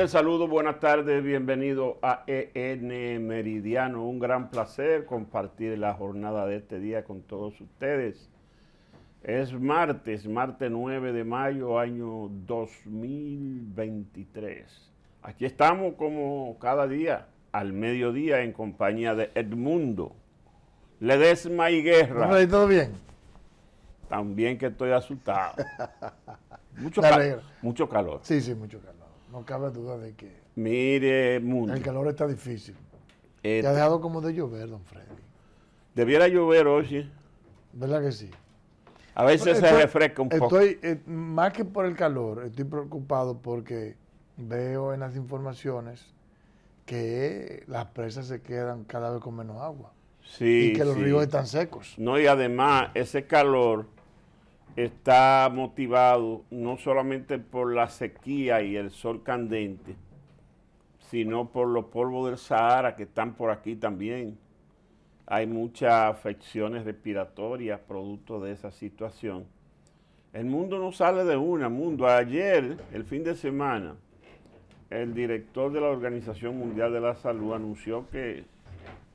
Saludos, saludo, buenas tardes, bienvenido a EN Meridiano. Un gran placer compartir la jornada de este día con todos ustedes. Es martes, martes 9 de mayo, año 2023. Aquí estamos como cada día, al mediodía, en compañía de Edmundo. Ledesma y Guerra. ¿Todo bien? También que estoy asustado. Mucho, mucho calor. Sí, sí, mucho calor. No cabe duda de que. Mire, El calor está difícil. Te ha este. dejado como de llover, don Freddy. Debiera llover hoy, ¿Verdad que sí? A veces se refresca un poco. Estoy, eh, más que por el calor, estoy preocupado porque veo en las informaciones que las presas se quedan cada vez con menos agua. Sí. Y que los ríos están secos. No, y además, ese calor está motivado no solamente por la sequía y el sol candente, sino por los polvos del Sahara que están por aquí también. Hay muchas afecciones respiratorias producto de esa situación. El mundo no sale de una, mundo. Ayer, el fin de semana, el director de la Organización Mundial de la Salud anunció que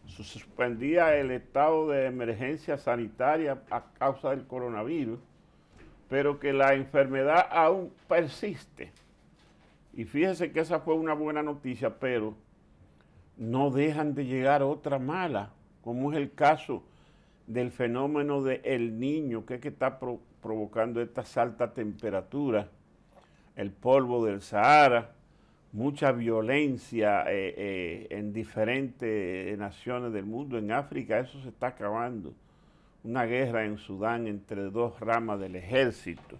suspendía el estado de emergencia sanitaria a causa del coronavirus pero que la enfermedad aún persiste. Y fíjese que esa fue una buena noticia, pero no dejan de llegar otra mala, como es el caso del fenómeno del el niño, que es que está provocando estas altas temperaturas, el polvo del Sahara, mucha violencia eh, eh, en diferentes naciones del mundo, en África eso se está acabando una guerra en Sudán entre dos ramas del ejército,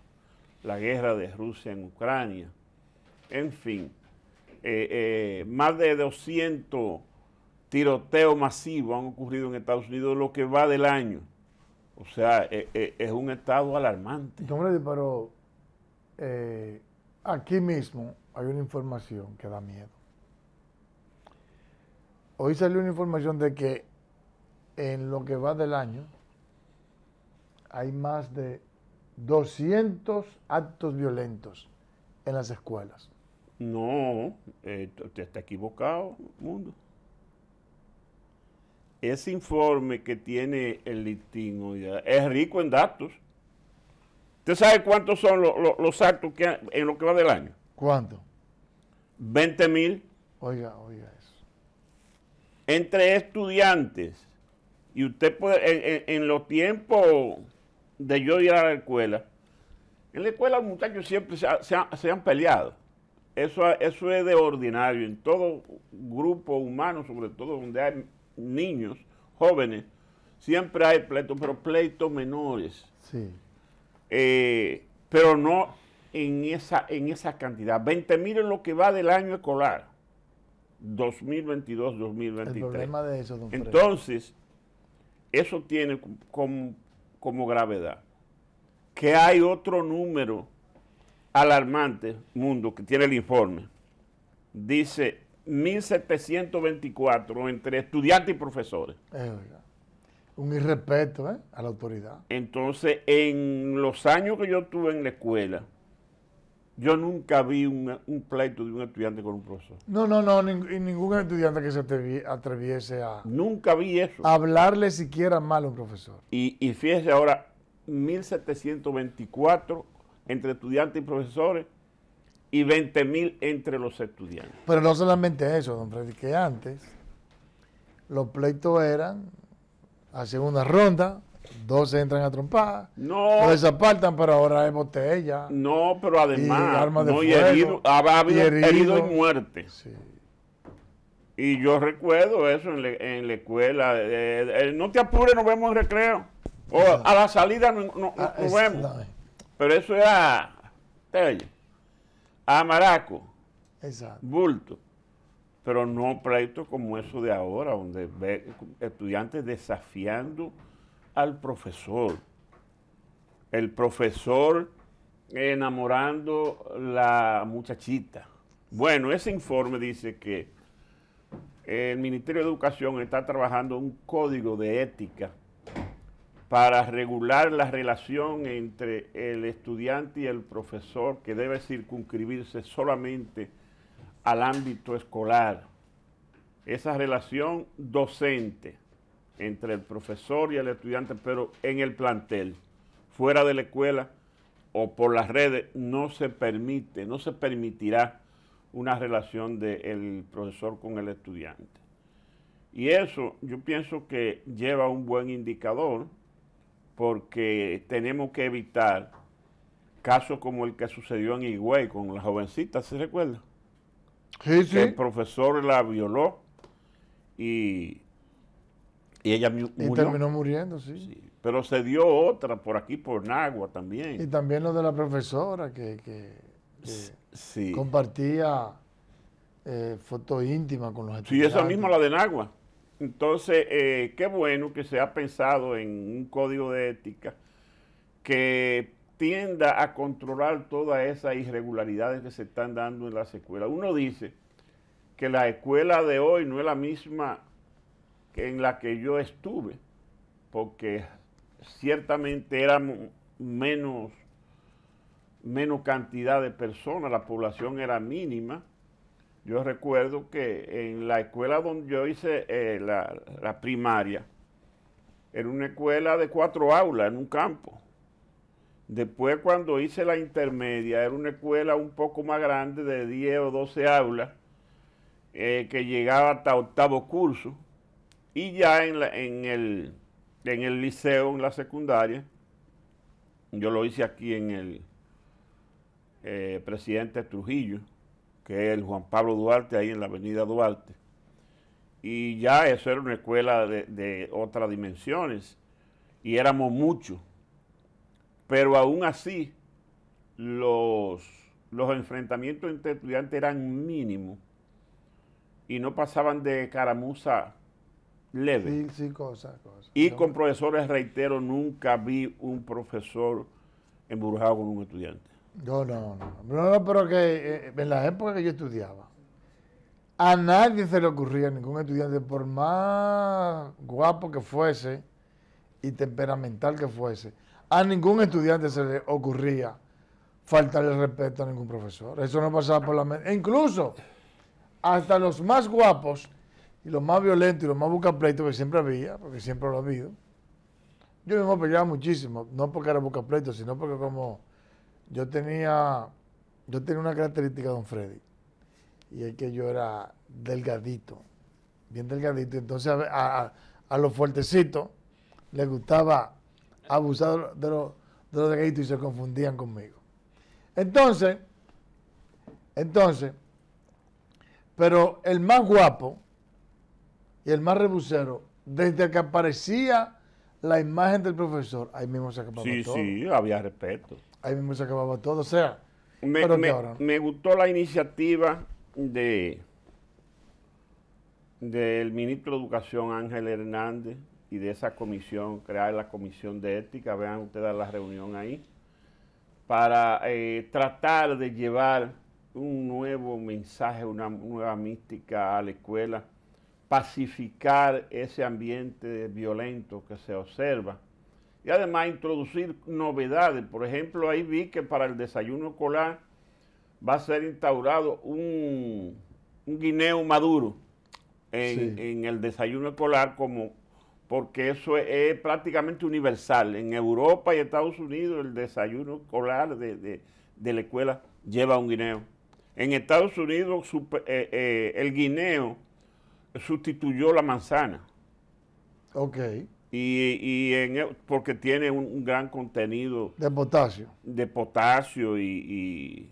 la guerra de Rusia en Ucrania, en fin, eh, eh, más de 200 tiroteos masivos han ocurrido en Estados Unidos lo que va del año. O sea, eh, es un estado alarmante. Hombre, pero aquí mismo hay una información que da miedo. Hoy salió una información de que en lo que va del año, hay más de 200 actos violentos en las escuelas. No, usted eh, está equivocado, mundo. Ese informe que tiene el listín es rico en datos. ¿Usted sabe cuántos son los actos que en lo que va del año? ¿Cuánto? ¿20.000? mil. Oiga, oiga eso. Entre estudiantes. Y usted puede, en los tiempos de yo ir a la escuela, en la escuela los muchachos siempre se, han peleado. Eso, eso, es de ordinario. En todo grupo humano, sobre todo donde hay niños, jóvenes, siempre hay pleitos, pero pleitos menores. Sí. Eh, pero no en esa, en esa cantidad. 20 mil es lo que va del año escolar. 2022-2023. Entonces, eso tiene como como gravedad. Que hay otro número alarmante, mundo, que tiene el informe. Dice 1724 entre estudiantes y profesores. Es verdad. Un irrespeto ¿eh? a la autoridad. Entonces, en los años que yo estuve en la escuela, yo nunca vi un pleito de un estudiante con un profesor. No, no, no, ni ningún estudiante que se atreviese a... Nunca vi eso. Hablarle siquiera mal a un profesor. Y, y fíjese ahora, 1724 entre estudiantes y profesores y 20.000 entre los estudiantes. Pero no solamente eso, don Freddy, que antes los pleitos eran, hacían una ronda, Dos se entran a trompar. No. Los desapartan, pero ahora es botella. No, pero además. de herido, ha herido. muerte. Sí. Y yo recuerdo eso en, la escuela. Eh, eh, no te apures, nos vemos en recreo. O a la salida no, ah, nos vemos. Pero eso era. a Maraco. Exacto. Bulto. Pero no proyectos como eso de ahora, donde ve estudiantes desafiando al profesor. El profesor enamorando la muchachita. Bueno, ese informe dice que el Ministerio de Educación está trabajando un código de ética para regular la relación entre el estudiante y el profesor que debe circunscribirse solamente al ámbito escolar. Esa relación docente entre el profesor y el estudiante, pero en el plantel, fuera de la escuela o por las redes, no se permite, no se permitirá una relación del profesor con el estudiante. Y eso yo pienso que lleva un buen indicador porque tenemos que evitar casos como el que sucedió en Higüey con la jovencita, ¿se recuerda? Sí, sí. el profesor la violó y y ella murió. Y terminó muriendo, sí. Pero se dio otra por aquí, por Nagua también. Y también lo de la profesora que, que, compartía eh, fotos íntimas con los estudiantes. Sí, esa misma, la de Nagua. Entonces, eh, qué bueno que se ha pensado en un código de ética que tienda a controlar todas esas irregularidades que se están dando en las escuelas. Uno dice que la escuela de hoy no es la misma en la que yo estuve, porque ciertamente era menos, menos cantidad de personas, la población era mínima. Yo recuerdo que en la escuela donde yo hice eh, la, primaria, era una escuela de cuatro aulas en un campo. Después cuando hice la intermedia, era una escuela un poco más grande de 10 o 12 aulas, eh, que llegaba hasta octavo curso. Y ya en, el, liceo, en la secundaria, yo lo hice aquí en el eh, presidente Trujillo, que es el Juan Pablo Duarte, ahí en la avenida Duarte. Y ya eso era una escuela de, otras dimensiones, y éramos muchos. Pero aún así, los, los enfrentamientos entre estudiantes eran mínimos y no pasaban de caramuza leve. Y con profesores, reitero, nunca vi un profesor embrujado con un estudiante. No, no, no. No, no pero que eh, en la época que yo estudiaba, a nadie se le ocurría, a ningún estudiante, por más guapo que fuese y temperamental que fuese, a ningún estudiante se le ocurría faltarle respeto a ningún profesor. Eso no pasaba por la mente. E incluso, hasta los más guapos y los más violentos y los más bucapleitos que siempre había, porque siempre lo ha habido. Yo mismo peleaba muchísimo, no porque era bucapleito, sino porque como yo tenía, yo tenía una característica, de don Freddy, y es que yo era delgadito, bien delgadito. Entonces a, los fuertecitos les gustaba abusar de los, de los delgaditos y se confundían conmigo. Entonces, entonces, pero el más guapo, y el más rebusero, desde que aparecía la imagen del profesor, ahí mismo se acababa todo. Sí, sí, había respeto. Ahí mismo se acababa todo. O sea, me, gustó la iniciativa de del ministro de Educación Ángel Hernández y de esa comisión, crear la comisión de ética, vean ustedes la reunión ahí, para eh, tratar de llevar un nuevo mensaje, una nueva mística a la escuela pacificar ese ambiente violento que se observa. Y además introducir novedades. Por ejemplo, ahí vi que para el desayuno escolar va a ser instaurado un, guineo maduro en, el desayuno escolar como porque eso es, prácticamente universal. En Europa y Estados Unidos el desayuno escolar de, la escuela lleva un guineo. En Estados Unidos eh, eh, el guineo sustituyó la manzana. Ok. Y, porque tiene un, gran contenido. De potasio. De potasio y,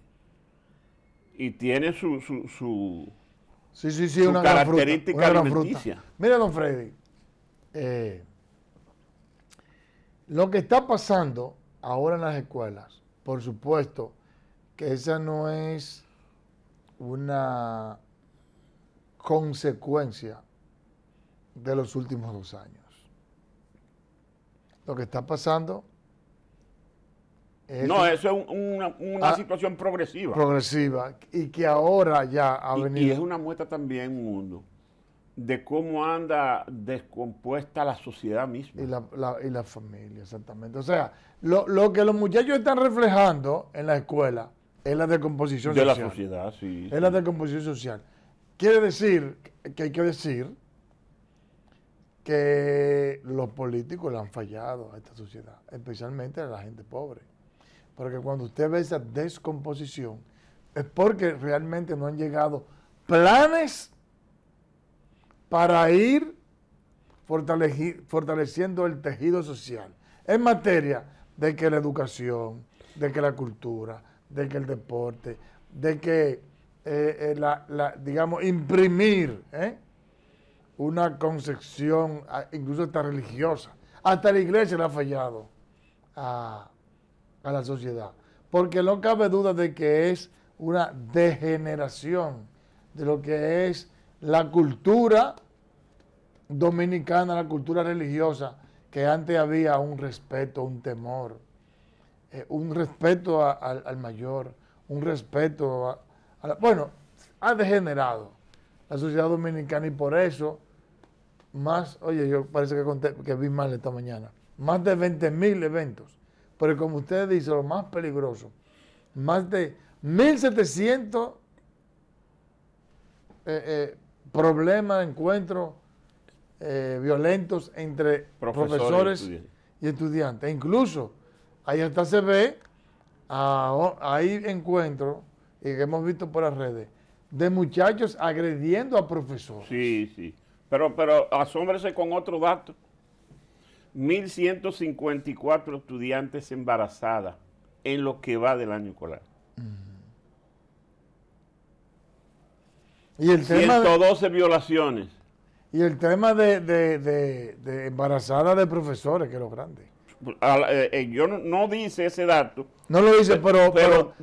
y, tiene su, su, sí, sí, sí, una característica gran fruta, Mira, don Freddy, eh, lo que está pasando ahora en las escuelas, por supuesto, que esa no es una consecuencia de los últimos dos años. Lo que está pasando es No, eso es una, ah, situación progresiva. Progresiva, y que ahora ya ha venido... Y es una muestra también, mundo, de cómo anda descompuesta la sociedad misma. Y la, y la familia, exactamente. O sea, lo, lo, que los muchachos están reflejando en la escuela es la descomposición de social. la sociedad, sí. Es la descomposición social. Quiere decir que hay que decir que los políticos le han fallado a esta sociedad, especialmente a la gente pobre. Porque cuando usted ve esa descomposición, es porque realmente no han llegado planes para ir fortaleciendo el tejido social en materia de que la educación, de que la cultura, de que el deporte, de que eh, eh, la, digamos, imprimir ¿eh? una concepción, ah, incluso hasta religiosa. Hasta la iglesia la ha fallado a, la sociedad. Porque no cabe duda de que es una degeneración de lo que es la cultura dominicana, la cultura religiosa, que antes había un respeto, un temor, un respeto al mayor, un respeto a, bueno, ha degenerado la sociedad dominicana y por eso más, oye, yo parece que, que vi mal esta mañana, más de 20 mil eventos. Pero como usted dice, lo más peligroso, más de 1.700 eh, eh, problemas, encuentros eh, violentos entre profesores, y, estudiantes. E incluso, ahí hasta se ve, ahí hay encuentros que hemos visto por las redes, de muchachos agrediendo a profesores. Sí, sí. Pero, pero asómbrese con otro dato. 1.154 estudiantes embarazadas en lo que va del año escolar. Y el 112 violaciones. Y el tema de, de, de, de embarazadas de profesores, que es lo grande. Eh, eh, yo no, dice ese dato. No lo dice, pero, pero,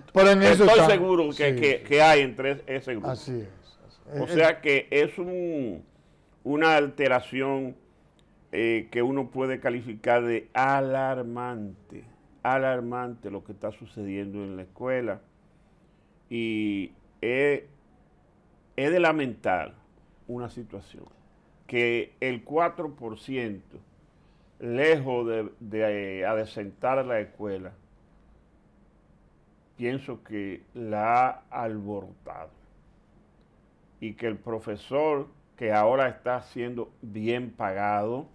estoy seguro que, hay entre ese grupo. Así O sea que es un, una alteración eh, que uno puede calificar de alarmante, alarmante lo que está sucediendo en la escuela. Y es, es de lamentar una situación que el 4% lejos de, de eh, a la escuela, pienso que la ha alborotado y que el profesor que ahora está siendo bien pagado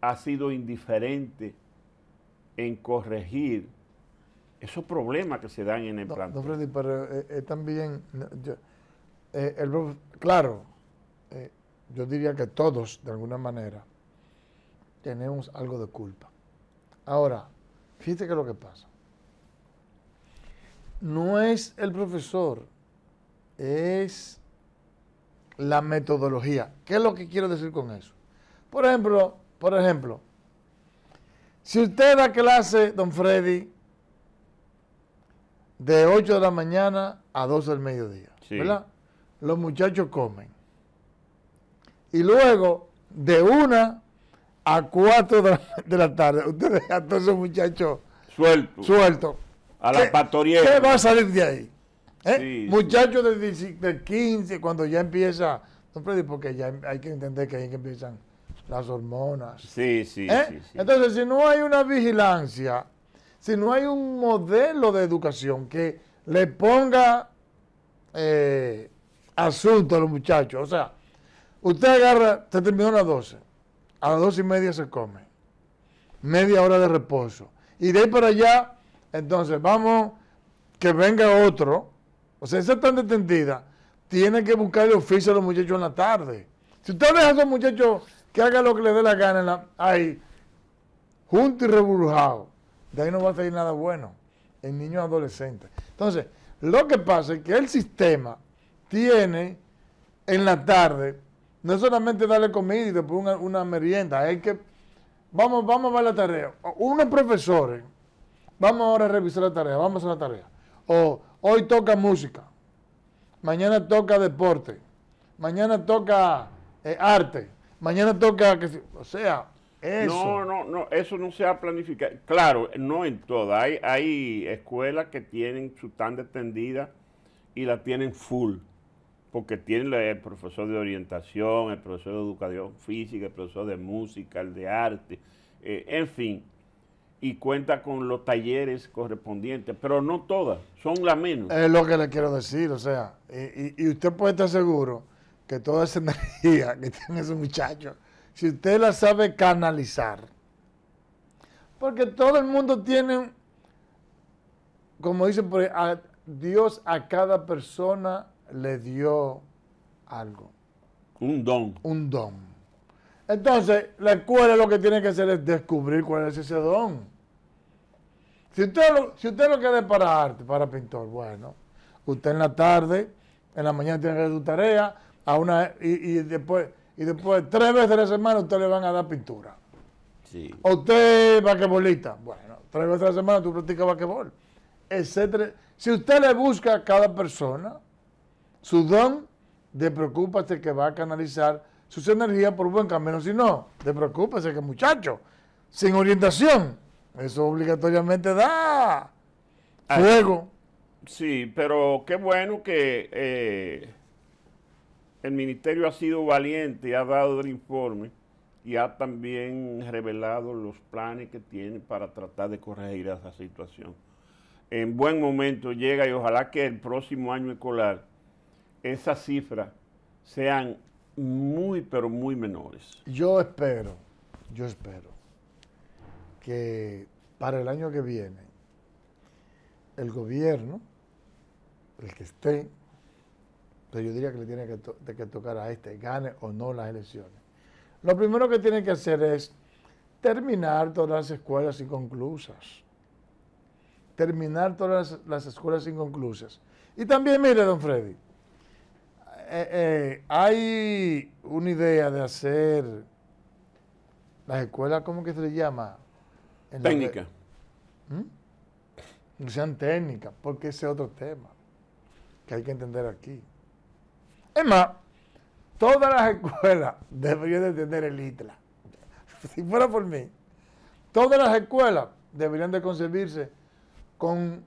ha sido indiferente en corregir esos problemas que se dan en el plantel. No, Freddy, pero eh, eh, también, claro, yo diría que todos, de alguna manera, tenemos algo de culpa. Ahora, fíjate es lo que pasa. No es el profesor, es la metodología. ¿Qué es lo que quiero decir con eso? Por ejemplo, por ejemplo, si usted da clase, don Freddy, de 8 de la mañana a 12 del mediodía, ¿verdad? Los muchachos comen. Y luego, de una a 4 de la tarde. Ustedes a todos esos muchachos suelto. suelto. A la pastoría. ¿Qué va a salir de ahí? ¿Eh? muchachos de, 15, cuando ya empieza, no porque ya em, hay que entender que ahí empiezan las hormonas. Sí, ¿Eh? sí, sí, Entonces, si no hay una vigilancia, si no hay un modelo de educación que le ponga eh, asunto a los muchachos, o sea, usted agarra, se terminó las 12, a las dos y media se come. Media hora de reposo. Y de ahí para allá, entonces vamos, que venga otro. O sea, esa tan detendida, tiene que buscar el oficio a los muchachos en la tarde. Si usted deja a esos muchachos que hagan lo que le dé la gana ahí, junto y reburjado, de ahí no va a salir nada bueno en niño adolescente. Entonces, lo que pasa es que el sistema tiene en la tarde no es solamente darle comida y después una, merienda, hay que vamos, vamos a ver la tarea. Unos profesores, vamos ahora a revisar la tarea, vamos a la tarea. O hoy toca música, mañana toca deporte, mañana toca eh, arte, mañana toca, que, o sea, eso. No, no, no, eso no se ha planificado. Claro, no en todas. Hay, hay escuelas que tienen su tanda extendida y la tienen full porque tiene el profesor de orientación, el profesor de educación física, el profesor de música, el de arte, eh, en fin, y cuenta con los talleres correspondientes, pero no todas, son las menos. Es lo que le quiero decir, o sea, y, usted puede estar seguro que toda esa energía que tiene ese muchacho, si usted la sabe canalizar, porque todo el mundo tiene, como dicen, Dios a cada persona le dio algo. Un don. Un don. Entonces, la escuela lo que tiene que hacer es descubrir cuál es ese don. Si usted lo, si usted lo quiere para arte, para pintor, bueno, usted en la tarde, en la mañana tiene que hacer su tarea, a una, y, después, y después tres veces a la semana usted le van a dar pintura. Sí. O usted vaquebolista, bueno, tres veces a la semana tú practicas vaquebol, etcétera. Si usted le busca a cada persona, su don, de preocúpate que va a canalizar sus energías por buen camino. Si no, de preocúpese que muchacho, sin orientación, eso obligatoriamente da ah, fuego. Sí, pero qué bueno que eh, el ministerio ha sido valiente y ha dado el informe y ha también revelado los planes que tiene para tratar de corregir esa situación. En buen momento llega y ojalá que el próximo año escolar esas cifras sean muy, pero muy menores. Yo espero, yo espero que para el año que viene el gobierno, el que esté, pero yo diría que le tiene que, tocar a este, gane o no las elecciones. Lo primero que tiene que hacer es terminar todas las escuelas inconclusas. Terminar todas las escuelas inconclusas. Y también, mire, don Freddy, eh, eh, hay una idea de hacer las escuelas, ¿cómo que se le llama? En Técnica. ¿Mm? No sean técnicas, porque ese es otro tema que hay que entender aquí. Es más, todas las escuelas deberían de tener el ITLA. Si fuera por mí, todas las escuelas deberían de concebirse con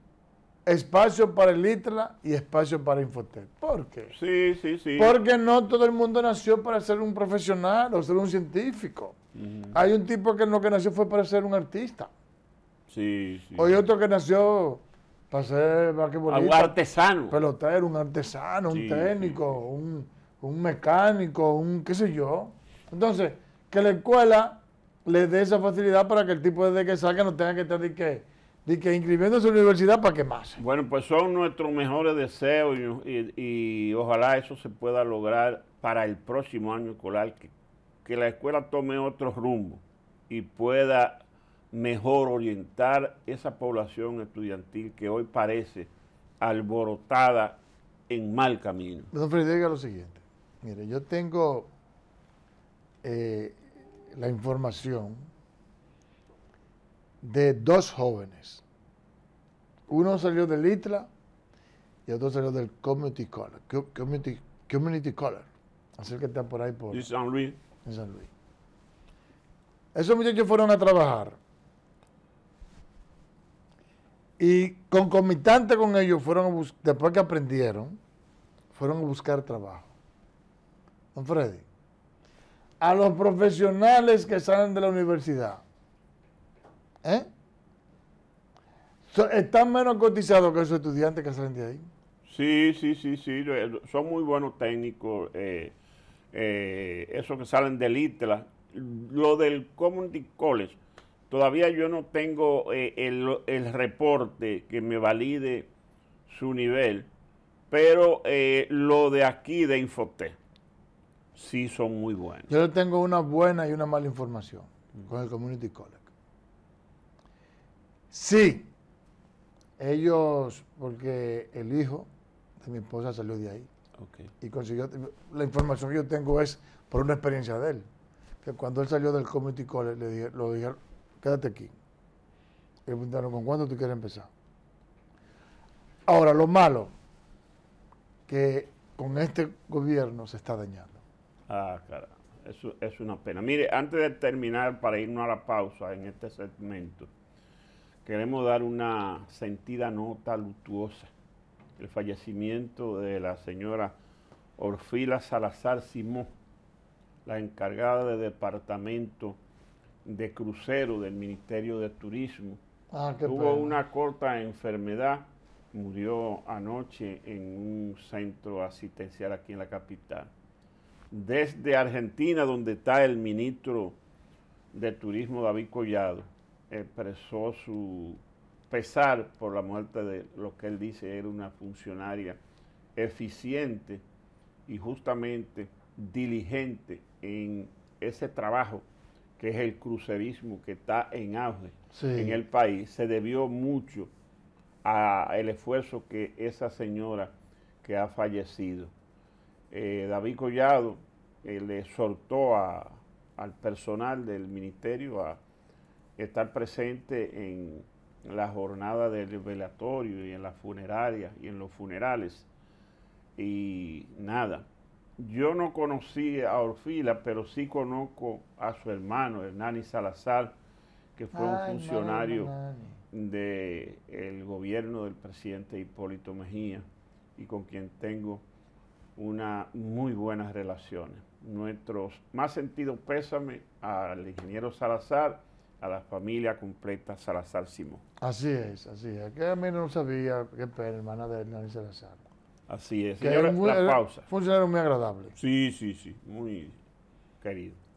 espacio para el ITLA y espacio para infotel. ¿Por qué? Sí, sí, sí. Porque no todo el mundo nació para ser un profesional o ser un científico. Hay un tipo que no que nació fue para ser un artista. Sí, sí. O hay otro que nació para ser Un artesano. Pelotero, un artesano, un técnico, un, mecánico, un qué sé yo. Entonces, que la escuela le dé esa facilidad para que el tipo desde que salga no tenga que estar que de que inscribiéndose en su universidad, ¿para qué más? Bueno, pues son nuestros mejores deseos y, ojalá eso se pueda lograr para el próximo año escolar, que, la escuela tome otro rumbo y pueda mejor orientar esa población estudiantil que hoy parece alborotada en mal camino. Don Freddy, lo siguiente. Mire, yo tengo eh, la información de dos jóvenes. Uno salió del ITLA y otro salió del Community College. Community, Community College. Así que está por ahí por... En San Luis. En San Luis. Esos muchachos fueron a trabajar. Y concomitante con ellos fueron después que aprendieron, fueron a buscar trabajo. Don Freddy, a los profesionales que salen de la universidad, ¿Eh? Están menos cotizados que esos estudiantes que salen de ahí. Sí, sí, sí, sí. Son muy buenos técnicos. Eh, eh, esos que salen del ITLA. Lo del Community College. Todavía yo no tengo eh, el, reporte que me valide su nivel. Pero lo de aquí de Infotech Sí, son muy buenos. Yo tengo una buena y una mala información con el Community College. Sí, ellos, porque el hijo de mi esposa salió de ahí. Y consiguió, la información que yo tengo es por una experiencia de él. Que cuando él salió del community college, le dije, lo dijeron, quédate aquí. Le preguntaron, ¿con cuándo tú quieres empezar? Ahora, lo malo, que con este gobierno se está dañando. Ah, claro, eso es una pena. Mire, antes de terminar, para irnos a la pausa en este segmento, queremos dar una sentida nota luctuosa. El fallecimiento de la señora Orfila Salazar Simón, la encargada de departamento de crucero del Ministerio de Turismo. Ah, Tuvo una corta enfermedad, murió anoche en un centro asistencial aquí en la capital. Desde Argentina, donde está el ministro de Turismo David Collado, expresó su pesar por la muerte de lo que él dice era una funcionaria eficiente y justamente diligente en ese trabajo que es el crucerismo que está en auge en el país, se debió mucho al esfuerzo que esa señora que ha fallecido. Eh, David Collado eh, le exhortó al personal del ministerio a estar presente en la jornada del velatorio y en las funerarias y en los funerales. Y nada, yo no conocí a Orfila, pero sí conozco a su hermano, Hernani Salazar, que fue un funcionario del gobierno del presidente Hipólito Mejía y con quien tengo unas muy buenas relaciones. Nuestros más sentido pésame al ingeniero Salazar a la familia completa Salazar Simón. Así es, así es. Que a mí no sabía qué pena, hermana de Hernán Salazar. Así es. Que Señora, muy, la pausa. muy agradable. Sí, sí, sí, muy querido.